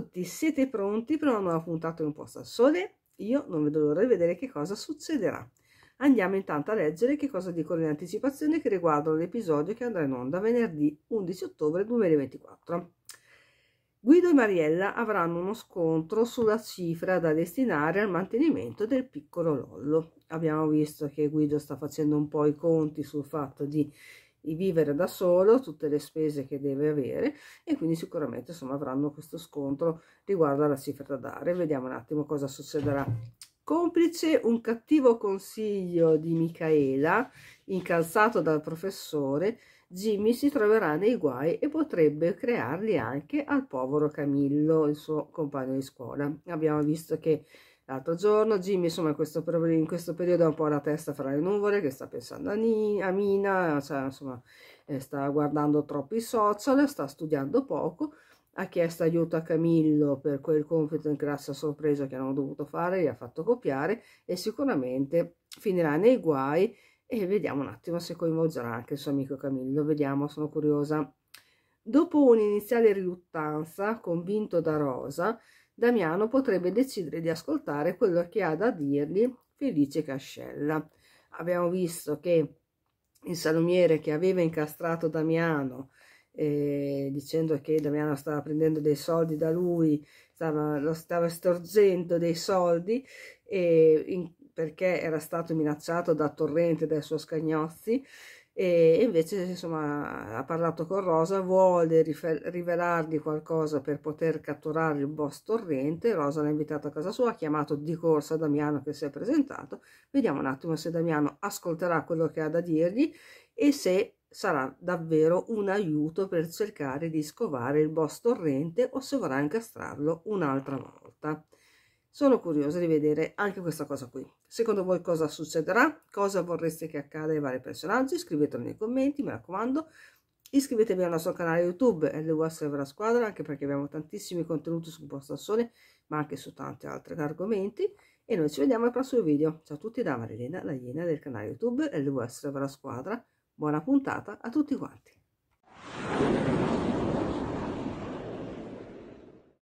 tutti, siete pronti per una nuova puntata in un posto al sole? Io non vedo l'ora di vedere che cosa succederà. Andiamo intanto a leggere che cosa dicono le anticipazioni che riguardano l'episodio che andrà in onda venerdì 11 ottobre 2024. Guido e Mariella avranno uno scontro sulla cifra da destinare al mantenimento del piccolo Lollo. Abbiamo visto che Guido sta facendo un po' i conti sul fatto di i vivere da solo, tutte le spese che deve avere e quindi sicuramente insomma avranno questo scontro riguardo alla cifra da dare. Vediamo un attimo cosa succederà. Complice un cattivo consiglio di Micaela, incalzato dal professore, Jimmy si troverà nei guai e potrebbe crearli anche al povero Camillo, il suo compagno di scuola. Abbiamo visto che l'altro giorno. Jimmy, insomma, in questo, in questo, periodo ha un po' la testa fra le nuvole, che sta pensando a, Ni, a Mina, cioè, insomma, eh, sta guardando troppi social, sta studiando poco, ha chiesto aiuto a Camillo per quel compito in classe sorpresa che hanno dovuto fare, gli ha fatto copiare e sicuramente finirà nei guai e vediamo un attimo se coinvolgerà anche il suo amico Camillo, vediamo, sono curiosa. Dopo un'iniziale riluttanza, convinto da Rosa, Damiano potrebbe decidere di ascoltare quello che ha da dirgli Felice Cascella. Abbiamo visto che il salumiere che aveva incastrato Damiano eh, dicendo che Damiano stava prendendo dei soldi da lui, stava, lo stava estorgendo dei soldi eh, in, perché era stato minacciato da Torrente dai suoi scagnozzi e invece insomma ha parlato con Rosa, vuole rivelargli qualcosa per poter catturare il boss torrente, Rosa l'ha invitato a casa sua, ha chiamato di corsa Damiano che si è presentato, vediamo un attimo se Damiano ascolterà quello che ha da dirgli e se sarà davvero un aiuto per cercare di scovare il boss torrente o se vorrà incastrarlo un'altra volta. Sono curiosa di vedere anche questa cosa qui. Secondo voi cosa succederà? Cosa vorreste che accada ai vari personaggi? Scrivetelo nei commenti, mi raccomando. Iscrivetevi al nostro canale YouTube LW Server la Squadra, anche perché abbiamo tantissimi contenuti su Posta al Sole, ma anche su tanti altri argomenti. E noi ci vediamo al prossimo video. Ciao a tutti da Marilena, la Iena del canale YouTube LW Server la Squadra. Buona puntata a tutti quanti.